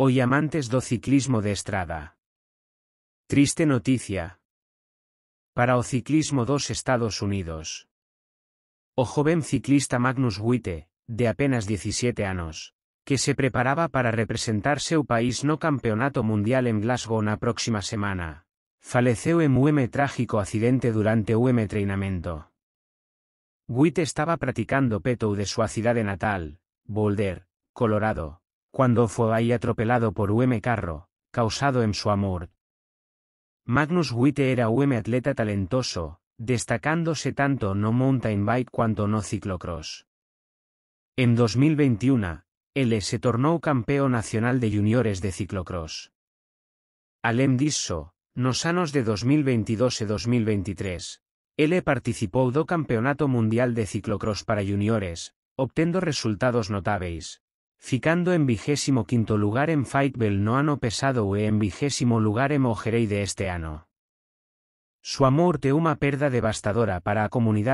Hoy amantes do ciclismo de estrada. Triste noticia. Para o ciclismo dos Estados Unidos. O joven ciclista Magnus Witte, de apenas 17 años, que se preparaba para representar su país no campeonato mundial en Glasgow na próxima semana, faleceu en UM trágico accidente durante un treinamento. Witte estaba practicando peto de su ciudad de natal, Boulder, Colorado, cuando fue ahí atropelado por UM Carro, causado en su amor. Magnus Witte era UM atleta talentoso, destacándose tanto no mountain bike cuanto no ciclocross. En 2021, él se tornó campeón nacional de juniores de ciclocross. Alem Disso, nos anos de 2022 e 2023, él participó do Campeonato Mundial de Ciclocross para juniores, obtendo resultados notables ficando en vigésimo quinto lugar en Fight no ano pesado e en vigésimo lugar en mojerei de este ano. Su amor te una perda devastadora para a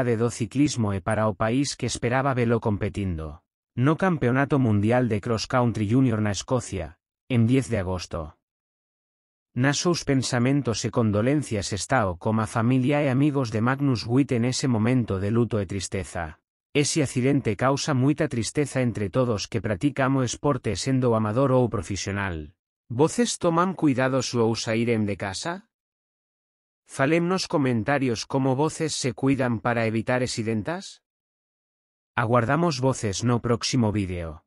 de do ciclismo e para o país que esperaba velo competindo. No Campeonato Mundial de Cross Country Junior na Escocia, en 10 de agosto. Nas sus pensamentos e condolencias está como a familia e amigos de Magnus Witt en ese momento de luto e tristeza. Ese accidente causa mucha tristeza entre todos que practicamos esporte siendo amador o profesional. Voces toman cuidado, o usa irem de casa? Falemnos comentarios como voces se cuidan para evitar accidentes. Aguardamos voces no próximo vídeo.